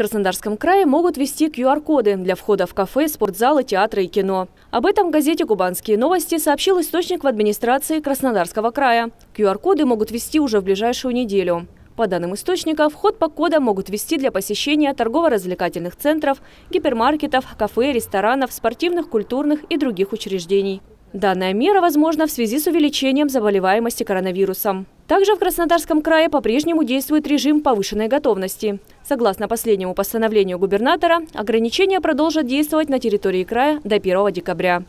Краснодарском крае могут вести QR-коды для входа в кафе, спортзалы, театры и кино. Об этом газете «Кубанские новости» сообщил источник в администрации Краснодарского края. QR-коды могут вести уже в ближайшую неделю. По данным источника, вход по кодам могут вести для посещения торгово-развлекательных центров, гипермаркетов, кафе, ресторанов, спортивных, культурных и других учреждений. Данная мера возможна в связи с увеличением заболеваемости коронавирусом. Также в Краснодарском крае по-прежнему действует режим повышенной готовности. Согласно последнему постановлению губернатора, ограничения продолжат действовать на территории края до 1 декабря.